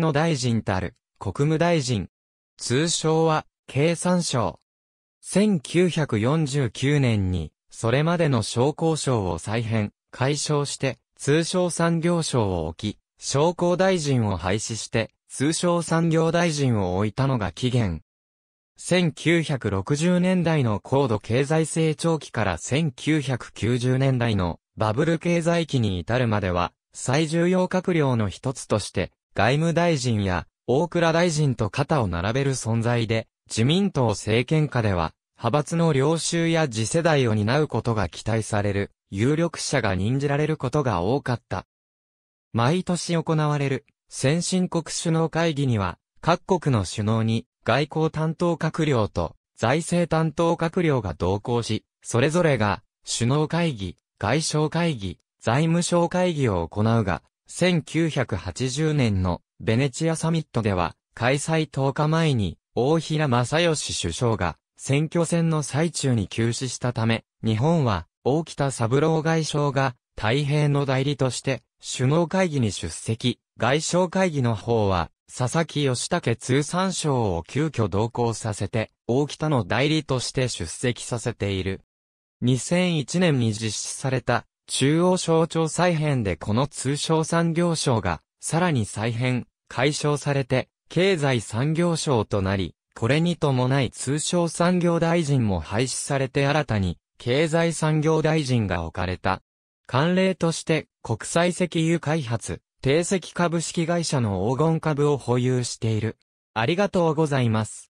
の大臣たる国務大臣。通称は経産省。1949年にそれまでの商工省を再編、解消して通商産業省を置き、商工大臣を廃止して通商産業大臣を置いたのが起源。1960年代の高度経済成長期から1990年代のバブル経済期に至るまでは最重要閣僚の一つとして外務大臣や大倉大臣と肩を並べる存在で、自民党政権下では、派閥の領収や次世代を担うことが期待される、有力者が任じられることが多かった。毎年行われる、先進国首脳会議には、各国の首脳に、外交担当閣僚と、財政担当閣僚が同行し、それぞれが、首脳会議、外相会議、財務省会議を行うが、1980年のベネチアサミットでは、開催10日前に、大平正義首相が、選挙戦の最中に急死したため、日本は、大北三郎外相が、太平の代理として、首脳会議に出席、外相会議の方は、佐々木義武通産省を急遽同行させて、大北の代理として出席させている。2001年に実施された中央省庁再編でこの通商産業省が、さらに再編、解消されて、経済産業省となり、これに伴い通商産業大臣も廃止されて新たに、経済産業大臣が置かれた。慣例として、国際石油開発、定石株式会社の黄金株を保有している。ありがとうございます。